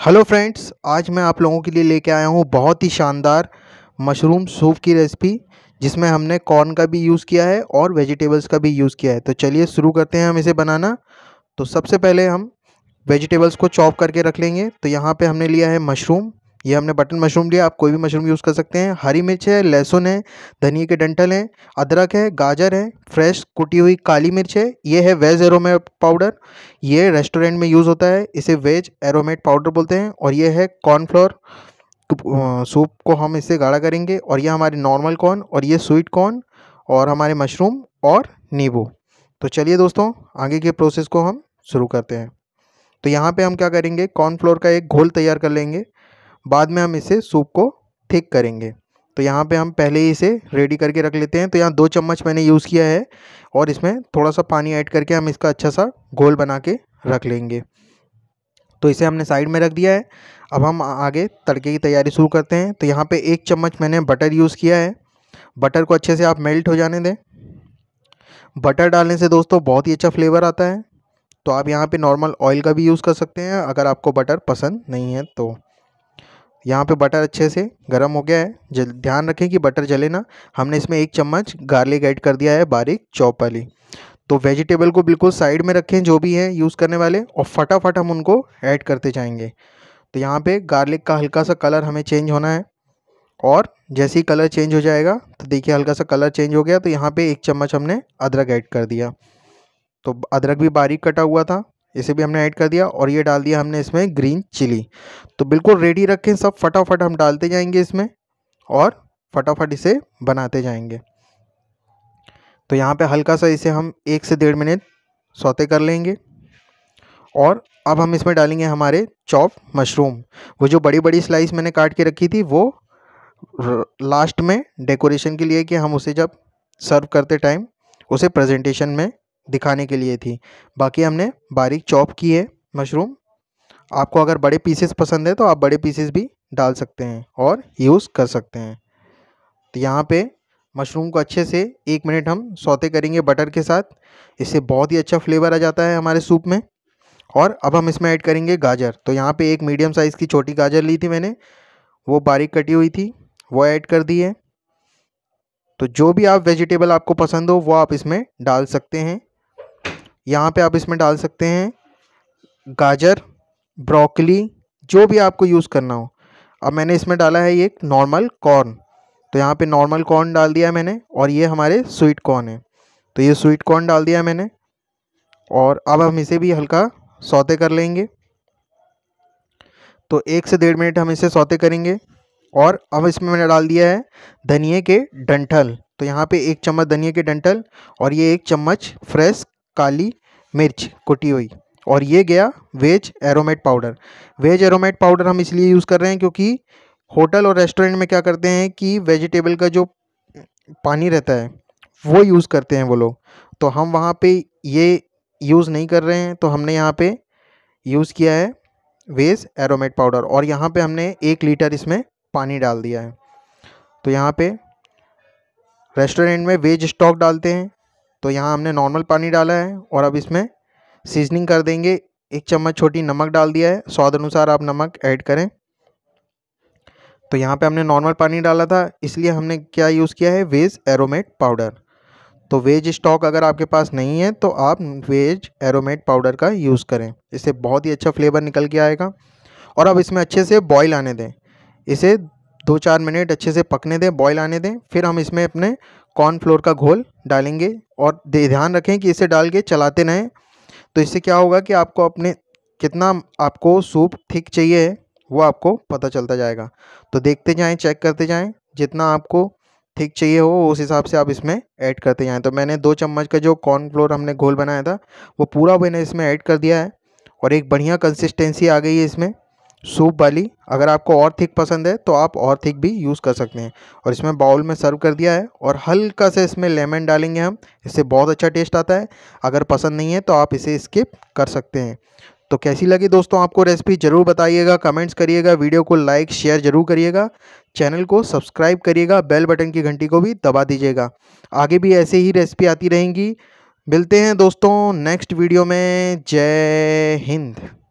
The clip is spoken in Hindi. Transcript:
हेलो फ्रेंड्स आज मैं आप लोगों के लिए लेके आया हूँ बहुत ही शानदार मशरूम सूप की रेसिपी जिसमें हमने कॉर्न का भी यूज़ किया है और वेजिटेबल्स का भी यूज़ किया है तो चलिए शुरू करते हैं हम इसे बनाना तो सबसे पहले हम वेजिटेबल्स को चॉप करके रख लेंगे तो यहाँ पे हमने लिया है मशरूम ये हमने बटन मशरूम लिया आप कोई भी मशरूम यूज़ कर सकते हैं हरी मिर्च है लहसुन है धनिया के डंटल हैं अदरक है गाजर है फ्रेश कुटी हुई काली मिर्च है ये है वेज एरोमेट पाउडर ये रेस्टोरेंट में यूज़ होता है इसे वेज एरोमेट पाउडर बोलते हैं और ये है कॉर्नफ्लोर सूप को हम इससे गाढ़ा करेंगे और ये हमारे नॉर्मल कॉर्न और ये स्वीट कॉर्न और हमारे मशरूम और नींबू तो चलिए दोस्तों आगे के प्रोसेस को हम शुरू करते हैं तो यहाँ पे हम क्या करेंगे कॉर्नफ्लोर का एक घोल तैयार कर लेंगे बाद में हम इसे सूप को थिक करेंगे तो यहाँ पे हम पहले ही इसे रेडी करके रख लेते हैं तो यहाँ दो चम्मच मैंने यूज़ किया है और इसमें थोड़ा सा पानी ऐड करके हम इसका अच्छा सा घोल बना के रख लेंगे तो इसे हमने साइड में रख दिया है अब हम आगे तड़के की तैयारी शुरू करते हैं तो यहाँ पे एक चम्मच मैंने बटर यूज़ किया है बटर को अच्छे से आप मेल्ट हो जाने दें बटर डालने से दोस्तों बहुत ही अच्छा फ्लेवर आता है तो आप यहाँ पे नॉर्मल ऑयल का भी यूज़ कर सकते हैं अगर आपको बटर पसंद नहीं है तो यहाँ पे बटर अच्छे से गर्म हो गया है जल ध्यान रखें कि बटर जले ना हमने इसमें एक चम्मच गार्लिक ऐड कर दिया है बारीक चौप वाली तो वेजिटेबल को बिल्कुल साइड में रखें जो भी है यूज़ करने वाले और फटाफट हम उनको ऐड करते जाएंगे तो यहाँ पे गार्लिक का हल्का सा कलर हमें चेंज होना है और जैसे ही कलर चेंज हो जाएगा तो देखिए हल्का सा कलर चेंज हो गया तो यहाँ पर एक चम्मच हमने अदरक ऐड कर दिया तो अदरक भी बारीक कटा हुआ था इसे भी हमने ऐड कर दिया और ये डाल दिया हमने इसमें ग्रीन चिली तो बिल्कुल रेडी रखें सब फटाफट हम डालते जाएंगे इसमें और फटाफट इसे बनाते जाएंगे तो यहाँ पे हल्का सा इसे हम एक से डेढ़ मिनट सौते कर लेंगे और अब हम इसमें डालेंगे हमारे चॉप मशरूम वो जो बड़ी बड़ी स्लाइस मैंने काट के रखी थी वो लास्ट में डेकोरेशन के लिए कि हम उसे जब सर्व करते टाइम उसे प्रेजेंटेशन में दिखाने के लिए थी बाकी हमने बारीक चॉप की है मशरूम आपको अगर बड़े पीसेस पसंद है तो आप बड़े पीसेस भी डाल सकते हैं और यूज़ कर सकते हैं तो यहाँ पे मशरूम को अच्छे से एक मिनट हम सौते करेंगे बटर के साथ इससे बहुत ही अच्छा फ्लेवर आ जाता है हमारे सूप में और अब हम इसमें ऐड करेंगे गाजर तो यहाँ पे एक मीडियम साइज़ की छोटी गाजर ली थी मैंने वो बारीक कटी हुई थी वो ऐड कर दी है तो जो भी आप वेजिटेबल आपको पसंद हो वो आप इसमें डाल सकते हैं यहाँ पे आप इसमें डाल सकते हैं गाजर ब्रोकली जो भी आपको यूज़ करना हो अब मैंने इसमें डाला है ये नॉर्मल कॉर्न तो यहाँ पे नॉर्मल कॉर्न डाल दिया मैंने और ये हमारे स्वीट कॉर्न है तो ये स्वीट कॉर्न डाल दिया मैंने और अब हम इसे भी हल्का सौते कर लेंगे तो एक से डेढ़ मिनट हम इसे सौते करेंगे और अब इसमें मैंने डाल दिया है धनिए के डंठल तो यहाँ पे एक चम्मच धनिए के डंठल और ये एक चम्मच फ्रेश काली मिर्च कुटी हुई और ये गया veg aromat powder veg aromat powder हम इसलिए यूज़ कर रहे हैं क्योंकि होटल और रेस्टोरेंट में क्या करते हैं कि वेजिटेबल का जो पानी रहता है वो यूज़ करते हैं वो लोग तो हम वहाँ पे ये यूज़ नहीं कर रहे हैं तो हमने यहाँ पे यूज़ किया है वेज एरोमेट पाउडर और यहाँ पे हमने एक लीटर इसमें पानी डाल दिया है तो यहाँ पे रेस्टोरेंट में वेज स्टॉक डालते हैं तो यहाँ हमने नॉर्मल पानी डाला है और अब इसमें सीजनिंग कर देंगे एक चम्मच छोटी नमक डाल दिया है स्वाद अनुसार आप नमक ऐड करें तो यहाँ पे हमने नॉर्मल पानी डाला था इसलिए हमने क्या यूज़ किया है वेज एरोमेट पाउडर तो वेज स्टॉक अगर आपके पास नहीं है तो आप वेज एरोमेट पाउडर का यूज़ करें इससे बहुत ही अच्छा फ्लेवर निकल के आएगा और अब इसमें अच्छे से बॉयल आने दें इसे दो चार मिनट अच्छे से पकने दें बॉयल आने दें फिर हम इसमें अपने कॉर्न फ्लोर का घोल डालेंगे और ध्यान रखें कि इसे डाल के चलाते रहें तो इससे क्या होगा कि आपको अपने कितना आपको सूप थिक चाहिए है वो आपको पता चलता जाएगा तो देखते जाएं चेक करते जाएं जितना आपको थिक चाहिए हो उस हिसाब से आप इसमें ऐड करते जाएँ तो मैंने दो चम्मच का जो कॉर्न फ्लोर हमने घोल बनाया था वो पूरा मैंने इसमें ऐड कर दिया है और एक बढ़िया कंसिस्टेंसी आ गई है इसमें सूप वाली अगर आपको और थिक पसंद है तो आप और थिक भी यूज़ कर सकते हैं और इसमें बाउल में सर्व कर दिया है और हल्का से इसमें लेमन डालेंगे हम इससे बहुत अच्छा टेस्ट आता है अगर पसंद नहीं है तो आप इसे स्किप कर सकते हैं तो कैसी लगी दोस्तों आपको रेसिपी ज़रूर बताइएगा कमेंट्स करिएगा वीडियो को लाइक शेयर ज़रूर करिएगा चैनल को सब्सक्राइब करिएगा बेल बटन की घंटी को भी दबा दीजिएगा आगे भी ऐसे ही रेसिपी आती रहेंगी मिलते हैं दोस्तों नेक्स्ट वीडियो में जय हिंद